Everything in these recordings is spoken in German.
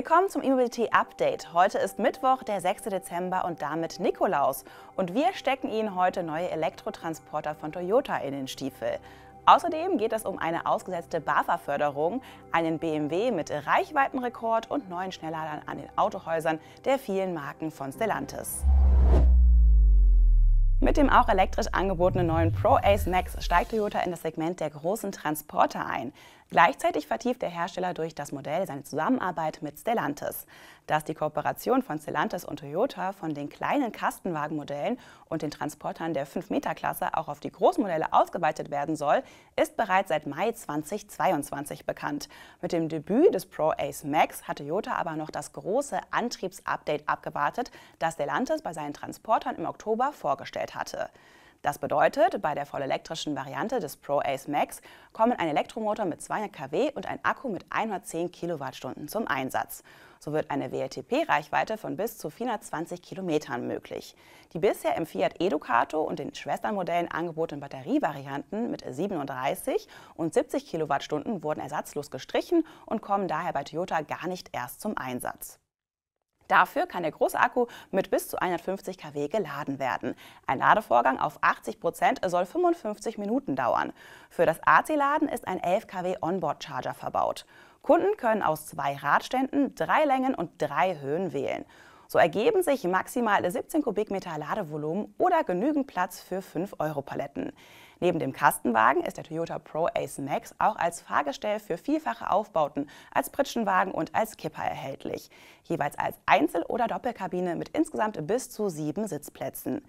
Willkommen zum E-Mobility Update. Heute ist Mittwoch, der 6. Dezember und damit Nikolaus. Und wir stecken Ihnen heute neue Elektrotransporter von Toyota in den Stiefel. Außerdem geht es um eine ausgesetzte BAFA-Förderung, einen BMW mit Reichweitenrekord und neuen Schnellladern an den Autohäusern der vielen Marken von Stellantis. Mit dem auch elektrisch angebotenen neuen Pro Ace Max steigt Toyota in das Segment der großen Transporter ein. Gleichzeitig vertieft der Hersteller durch das Modell seine Zusammenarbeit mit Stellantis. Dass die Kooperation von Stellantis und Toyota von den kleinen Kastenwagenmodellen und den Transportern der 5-Meter-Klasse auch auf die Großmodelle ausgeweitet werden soll, ist bereits seit Mai 2022 bekannt. Mit dem Debüt des Pro Ace Max hat Toyota aber noch das große Antriebsupdate abgewartet, das Stellantis bei seinen Transportern im Oktober vorgestellt hatte. Das bedeutet, bei der vollelektrischen Variante des Pro Ace Max kommen ein Elektromotor mit 200 kW und ein Akku mit 110 kWh zum Einsatz. So wird eine WLTP-Reichweite von bis zu 420 Kilometern möglich. Die bisher im Fiat Educato und den Schwesternmodellen angebotenen Batterievarianten mit 37 und 70 Kilowattstunden wurden ersatzlos gestrichen und kommen daher bei Toyota gar nicht erst zum Einsatz. Dafür kann der Großakku mit bis zu 150 kW geladen werden. Ein Ladevorgang auf 80 Prozent soll 55 Minuten dauern. Für das AC-Laden ist ein 11 kW Onboard-Charger verbaut. Kunden können aus zwei Radständen, drei Längen und drei Höhen wählen. So ergeben sich maximal 17 Kubikmeter Ladevolumen oder genügend Platz für 5-Euro-Paletten. Neben dem Kastenwagen ist der Toyota Pro Ace Max auch als Fahrgestell für vielfache Aufbauten, als Pritschenwagen und als Kipper erhältlich. Jeweils als Einzel- oder Doppelkabine mit insgesamt bis zu sieben Sitzplätzen.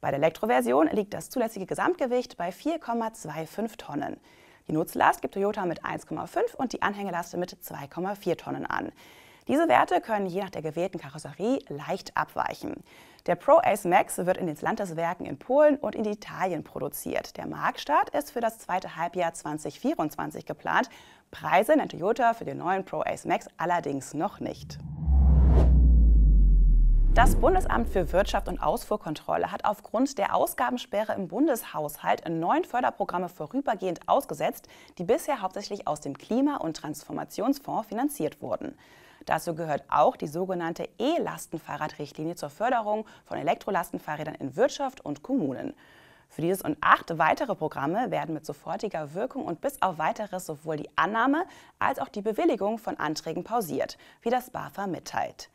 Bei der Elektroversion liegt das zulässige Gesamtgewicht bei 4,25 Tonnen. Die Nutzlast gibt Toyota mit 1,5 und die Anhängelaste mit 2,4 Tonnen an. Diese Werte können je nach der gewählten Karosserie leicht abweichen. Der Pro Ace Max wird in den Landeswerken in Polen und in Italien produziert. Der Marktstart ist für das zweite Halbjahr 2024 geplant. Preise nennt Toyota für den neuen Pro Ace Max allerdings noch nicht. Das Bundesamt für Wirtschaft und Ausfuhrkontrolle hat aufgrund der Ausgabensperre im Bundeshaushalt neun Förderprogramme vorübergehend ausgesetzt, die bisher hauptsächlich aus dem Klima- und Transformationsfonds finanziert wurden. Dazu gehört auch die sogenannte E-Lastenfahrradrichtlinie zur Förderung von Elektrolastenfahrrädern in Wirtschaft und Kommunen. Für dieses und acht weitere Programme werden mit sofortiger Wirkung und bis auf weiteres sowohl die Annahme als auch die Bewilligung von Anträgen pausiert, wie das BAFA mitteilt.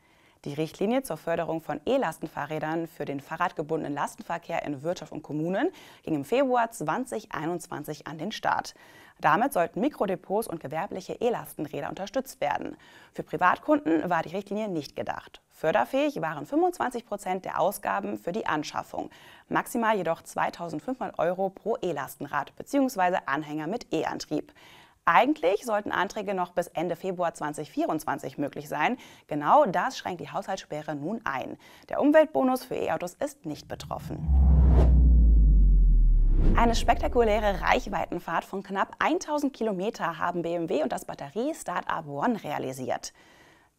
Die Richtlinie zur Förderung von E-Lastenfahrrädern für den fahrradgebundenen Lastenverkehr in Wirtschaft und Kommunen ging im Februar 2021 an den Start. Damit sollten Mikrodepots und gewerbliche E-Lastenräder unterstützt werden. Für Privatkunden war die Richtlinie nicht gedacht. Förderfähig waren 25 Prozent der Ausgaben für die Anschaffung, maximal jedoch 2.500 Euro pro E-Lastenrad bzw. Anhänger mit E-Antrieb. Eigentlich sollten Anträge noch bis Ende Februar 2024 möglich sein. Genau das schränkt die Haushaltssperre nun ein. Der Umweltbonus für E-Autos ist nicht betroffen. Eine spektakuläre Reichweitenfahrt von knapp 1000 Kilometer haben BMW und das Batterie-Startup One realisiert.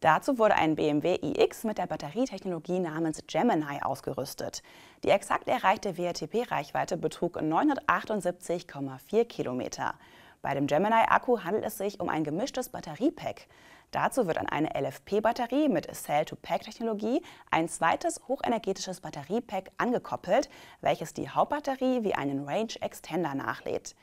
Dazu wurde ein BMW iX mit der Batterietechnologie namens Gemini ausgerüstet. Die exakt erreichte wrtp reichweite betrug 978,4 Kilometer. Bei dem Gemini-Akku handelt es sich um ein gemischtes Batteriepack. Dazu wird an eine LFP-Batterie mit Cell-to-Pack-Technologie ein zweites hochenergetisches Batteriepack angekoppelt, welches die Hauptbatterie wie einen Range-Extender nachlädt.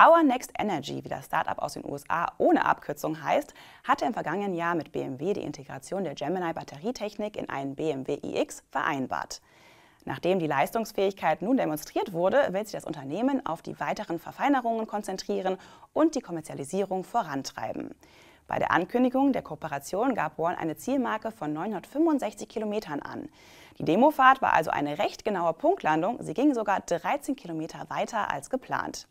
Our Next Energy, wie das Startup aus den USA ohne Abkürzung heißt, hatte im vergangenen Jahr mit BMW die Integration der Gemini-Batterietechnik in einen BMW iX vereinbart. Nachdem die Leistungsfähigkeit nun demonstriert wurde, will sich das Unternehmen auf die weiteren Verfeinerungen konzentrieren und die Kommerzialisierung vorantreiben. Bei der Ankündigung der Kooperation gab Warren eine Zielmarke von 965 Kilometern an. Die Demofahrt war also eine recht genaue Punktlandung. Sie ging sogar 13 Kilometer weiter als geplant.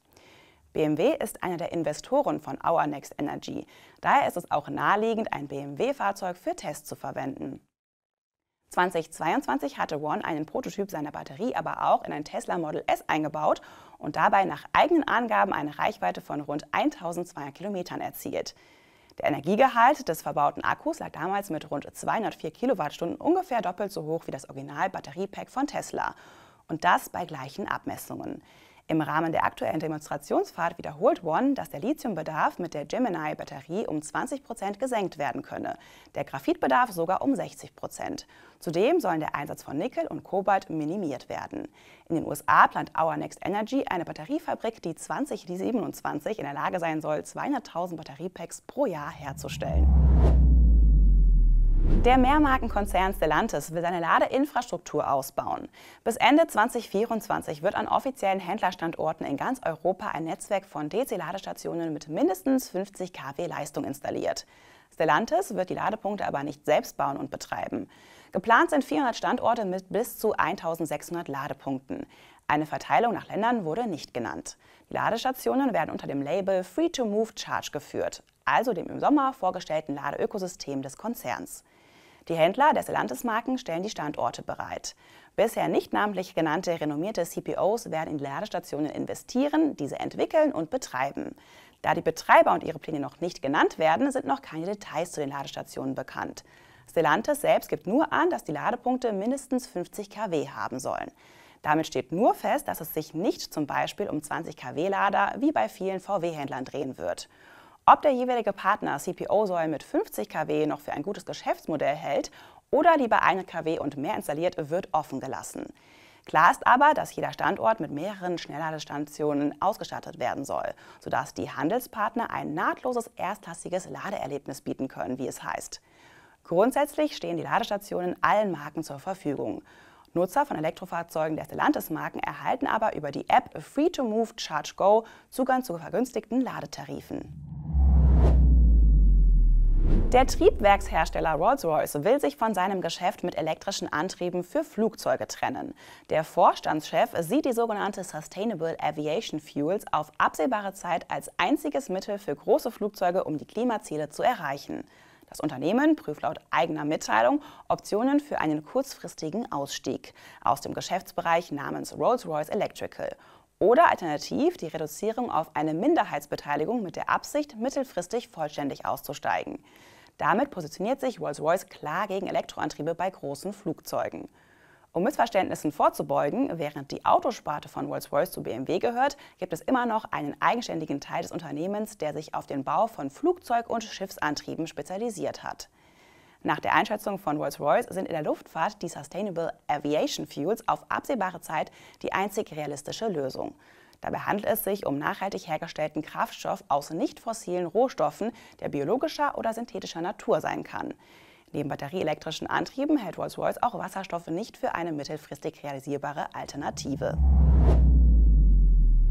BMW ist einer der Investoren von Our Next Energy. Daher ist es auch naheliegend, ein BMW-Fahrzeug für Tests zu verwenden. 2022 hatte One einen Prototyp seiner Batterie aber auch in ein Tesla Model S eingebaut und dabei nach eigenen Angaben eine Reichweite von rund 1200 Kilometern erzielt. Der Energiegehalt des verbauten Akkus lag damals mit rund 204 Kilowattstunden ungefähr doppelt so hoch wie das Original-Batteriepack von Tesla. Und das bei gleichen Abmessungen im Rahmen der aktuellen Demonstrationsfahrt wiederholt One, dass der Lithiumbedarf mit der Gemini-Batterie um 20 Prozent gesenkt werden könne, der Graphitbedarf sogar um 60 Prozent. Zudem sollen der Einsatz von Nickel und Kobalt minimiert werden. In den USA plant Our Next Energy eine Batteriefabrik, die 2027 in der Lage sein soll, 200.000 Batteriepacks pro Jahr herzustellen. Der Mehrmarkenkonzern Stellantis will seine Ladeinfrastruktur ausbauen. Bis Ende 2024 wird an offiziellen Händlerstandorten in ganz Europa ein Netzwerk von DC-Ladestationen mit mindestens 50 kW Leistung installiert. Stellantis wird die Ladepunkte aber nicht selbst bauen und betreiben. Geplant sind 400 Standorte mit bis zu 1600 Ladepunkten. Eine Verteilung nach Ländern wurde nicht genannt. Die Ladestationen werden unter dem Label Free to Move Charge geführt, also dem im Sommer vorgestellten Ladeökosystem des Konzerns. Die Händler der Stellantis-Marken stellen die Standorte bereit. Bisher nicht namentlich genannte renommierte CPOs werden in Ladestationen investieren, diese entwickeln und betreiben. Da die Betreiber und ihre Pläne noch nicht genannt werden, sind noch keine Details zu den Ladestationen bekannt. Stellantis selbst gibt nur an, dass die Ladepunkte mindestens 50 kW haben sollen. Damit steht nur fest, dass es sich nicht zum Beispiel um 20 kW-Lader wie bei vielen VW-Händlern drehen wird. Ob der jeweilige Partner CPO Säulen mit 50 kW noch für ein gutes Geschäftsmodell hält oder lieber 1 kW und mehr installiert, wird offen gelassen. Klar ist aber, dass jeder Standort mit mehreren Schnellladestationen ausgestattet werden soll, sodass die Handelspartner ein nahtloses, erstklassiges Ladeerlebnis bieten können, wie es heißt. Grundsätzlich stehen die Ladestationen allen Marken zur Verfügung. Nutzer von Elektrofahrzeugen der Stellantis-Marken erhalten aber über die App Free-to-Move Charge Go Zugang zu vergünstigten Ladetarifen. Der Triebwerkshersteller Rolls-Royce will sich von seinem Geschäft mit elektrischen Antrieben für Flugzeuge trennen. Der Vorstandschef sieht die sogenannte Sustainable Aviation Fuels auf absehbare Zeit als einziges Mittel für große Flugzeuge, um die Klimaziele zu erreichen. Das Unternehmen prüft laut eigener Mitteilung Optionen für einen kurzfristigen Ausstieg aus dem Geschäftsbereich namens Rolls-Royce Electrical oder alternativ die Reduzierung auf eine Minderheitsbeteiligung mit der Absicht, mittelfristig vollständig auszusteigen. Damit positioniert sich Rolls-Royce klar gegen Elektroantriebe bei großen Flugzeugen. Um Missverständnissen vorzubeugen, während die Autosparte von Rolls-Royce zu BMW gehört, gibt es immer noch einen eigenständigen Teil des Unternehmens, der sich auf den Bau von Flugzeug- und Schiffsantrieben spezialisiert hat. Nach der Einschätzung von Rolls-Royce sind in der Luftfahrt die Sustainable Aviation Fuels auf absehbare Zeit die einzig realistische Lösung. Dabei handelt es sich um nachhaltig hergestellten Kraftstoff aus nicht fossilen Rohstoffen, der biologischer oder synthetischer Natur sein kann. Neben batterieelektrischen Antrieben hält Rolls-Royce auch Wasserstoffe nicht für eine mittelfristig realisierbare Alternative.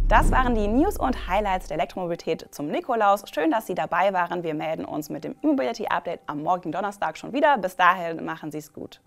Das waren die News und Highlights der Elektromobilität zum Nikolaus. Schön, dass Sie dabei waren. Wir melden uns mit dem E-Mobility-Update am morgigen Donnerstag schon wieder. Bis dahin machen Sie es gut.